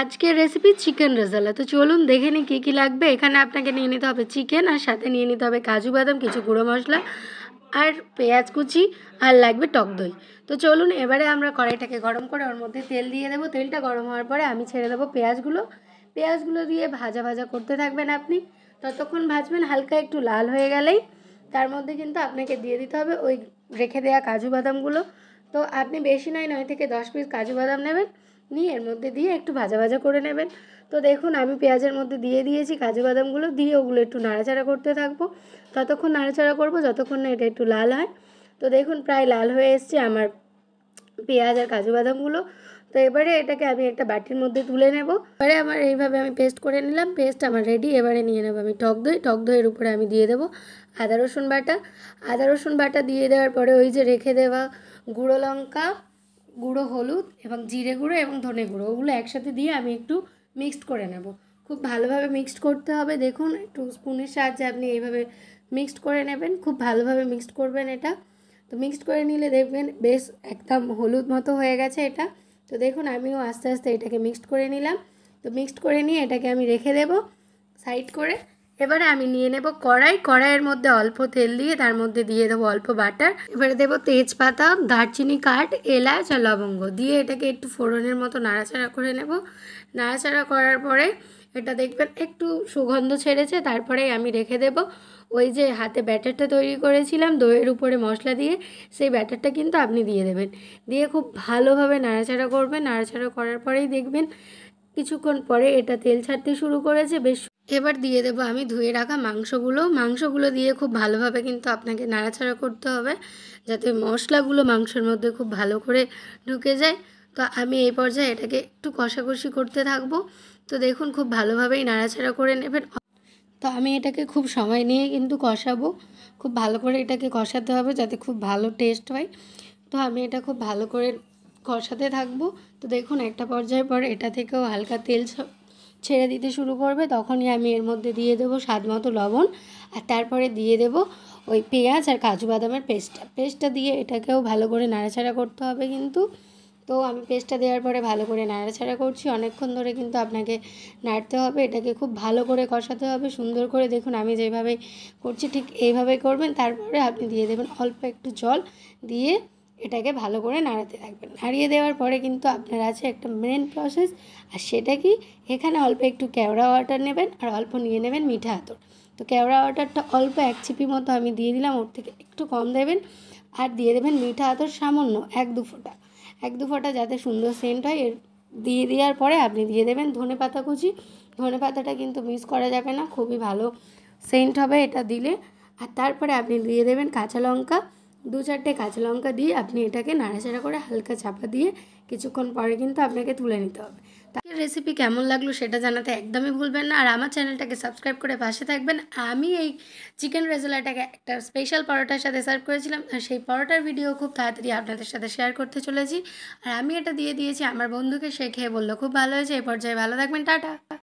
আজকের recipe chicken rezala তো চলুন দেখে নিই কী কী লাগবে এখানে আপনাকে নিয়ে নিতে হবে চিকেন আর সাথে নিয়ে নিতে হবে কাজু বাদাম কিছু গুঁড়ো মশলা আর পেঁয়াজ কুচি আর লাগবে টক দই তো চলুন এবারে আমরা কড়াইটাকে গরম করে ওর মধ্যে তেল দিয়ে দেবো তেলটা গরম হওয়ার পরে আমি ছেড়ে দেবো পেঁয়াজগুলো পেঁয়াজগুলো দিয়ে ভাজা ভাজা করতে থাকবেন আপনি ততক্ষণ ভাজবেন হালকা একটু লাল হয়ে গেলেই তার মধ্যে কিন্তু আপনাকে দিয়ে দিতে হবে ওই রেখে দেওয়া কাজু বাদামগুলো তো আপনি বেশি নয় নয় থেকে দশ পিস কাজু বাদাম নেবেন নিয়ে এর মধ্যে দিয়ে একটু ভাজা ভাজা করে নেবেন তো দেখুন আমি পেঁয়াজের মধ্যে দিয়ে দিয়েছি কাজু বাদামগুলো দিয়ে ওগুলো একটু নাড়াচাড়া করতে থাকবো ততক্ষণ নাড়াচাড়া করব যতক্ষণ না এটা একটু লাল হয় তো দেখুন প্রায় লাল হয়ে এসছে আমার পেঁয়াজ আর কাজু বাদামগুলো তো এবারে এটাকে আমি একটা বাটির মধ্যে তুলে নেব এবারে আমার এইভাবে আমি পেস্ট করে নিলাম পেস্ট আমার রেডি এবারে নিয়ে নেব আমি টক দই টক দইয়ের উপরে আমি দিয়ে দেবো আদা রসুন বাটা আদা রসুন বাটা দিয়ে দেওয়ার পরে ওই যে রেখে দেওয়া গুঁড়ো লঙ্কা গুঁড়ো হলুদ এবং জিরে গুঁড়ো এবং ধনে গুঁড়ো ওগুলো একসাথে দিয়ে আমি একটু মিক্সড করে নেব খুব ভালোভাবে মিক্সড করতে হবে দেখুন একটু স্পুনের সাহায্যে আপনি এইভাবে মিক্সড করে নেবেন খুব ভালোভাবে মিক্সড করবেন এটা তো মিক্সড করে নিলে দেখবেন বেশ একদম হলুদ মতো হয়ে গেছে এটা তো দেখুন আমিও আস্তে আস্তে এটাকে মিক্সড করে নিলাম তো মিক্সড করে নিয়ে এটাকে আমি রেখে দেব সাইড করে এবারে আমি নিয়ে নেব কড়াই কড়াইয়ের মধ্যে অল্প তেল দিয়ে তার মধ্যে দিয়ে দেবো অল্প বাটার এবারে দেবো তেজপাতা দারচিনি কাঠ এলাচ আর লবঙ্গ দিয়ে এটাকে একটু ফোড়নের মতো নাড়াচাড়া করে নেব নাড়াচাড়া করার পরে এটা দেখবেন একটু সুগন্ধ ছেড়েছে তারপরে আমি রেখে দেব ওই যে হাতে ব্যাটারটা তৈরি করেছিলাম দইয়ের উপরে মশলা দিয়ে সেই ব্যাটারটা কিন্তু আপনি দিয়ে দেবেন দিয়ে খুব ভালোভাবে নাড়াচাড়া করবেন নাড়াচাড়া করার পরেই দেখবেন কিছুক্ষণ পরে এটা তেল ছাড়তে শুরু করেছে বেশ এবার দিয়ে দেবো আমি ধুয়ে রাখা মাংসগুলো মাংসগুলো দিয়ে খুব ভালোভাবে কিন্তু আপনাকে নাড়াচাড়া করতে হবে যাতে মশলাগুলো মাংসের মধ্যে খুব ভালো করে ঢুকে যায় তো আমি এই পর্যায়ে এটাকে একটু কষাকষি করতে থাকবো তো দেখুন খুব ভালোভাবেই নাড়াচাড়া করে নেবেন তো আমি এটাকে খুব সময় নিয়ে কিন্তু কষাবো খুব ভালো করে এটাকে কষাতে হবে যাতে খুব ভালো টেস্ট হয় তো আমি এটা খুব ভালো করে কষাতে থাকবো তো দেখুন একটা পর্যায়ে পর এটা থেকেও হালকা তেল ছেড়ে দিতে শুরু করবে তখনই আমি এর মধ্যে দিয়ে দেবো স্বাদ মতো লবণ আর তারপরে দিয়ে দেব ওই পেঁয়াজ আর কাজু বাদামের পেস্টটা পেস্টটা দিয়ে এটাকেও ভালো করে নাড়াচাড়া করতে হবে কিন্তু তো আমি পেস্টটা দেওয়ার পরে ভালো করে নাড়াচাড়া করছি অনেকক্ষণ ধরে কিন্তু আপনাকে নাড়তে হবে এটাকে খুব ভালো করে কষাতে হবে সুন্দর করে দেখুন আমি যেভাবে করছি ঠিক এইভাবে করবেন তারপরে আপনি দিয়ে দেবেন অল্প একটু জল দিয়ে এটাকে ভালো করে নাড়াতে থাকবেন নাড়িয়ে দেওয়ার পরে কিন্তু আপনার আছে একটা মেন প্রসেস আর সেটা কি এখানে অল্প একটু কেওড়া ওয়াটার নেবেন আর অল্প নিয়ে নেবেন মিঠা আতর তো কেওড়া ওয়াটারটা অল্প এক চিপি মতো আমি দিয়ে দিলাম ওর থেকে একটু কম দেবেন আর দিয়ে দেবেন মিঠা আতর সামান্য এক দু ফোঁটা এক দু ফোঁটা যাতে সুন্দর সেন্ট হয় এর দিয়ে দেওয়ার পরে আপনি দিয়ে দেবেন ধনে পাতা কুচি ধনে পাতাটা কিন্তু মিস করা যাবে না খুবই ভালো সেন্ট হবে এটা দিলে আর তারপরে আপনি দিয়ে দেবেন কাঁচা লঙ্কা দু চারটে কাঁচা লঙ্কা দিয়ে আপনি এটাকে নাড়াচাড়া করে হালকা চাপা দিয়ে কিছুক্ষণ পরে কিন্তু আপনাকে তুলে নিতে হবে তাকে রেসিপি কেমন লাগলো সেটা জানাতে একদমই ভুলবেন না আর আমার চ্যানেলটাকে সাবস্ক্রাইব করে পাশে থাকবেন আমি এই চিকেন রেজোলাটাকে একটা স্পেশাল পরোটার সাথে সার্ভ করেছিলাম আর সেই পরোটার ভিডিও খুব তাড়াতাড়ি আপনাদের সাথে শেয়ার করতে চলেছি আর আমি এটা দিয়ে দিয়েছি আমার বন্ধুকে সে খেয়ে বললো খুব ভালো হয়েছে এই পর্যায়ে ভালো থাকবেন টাটা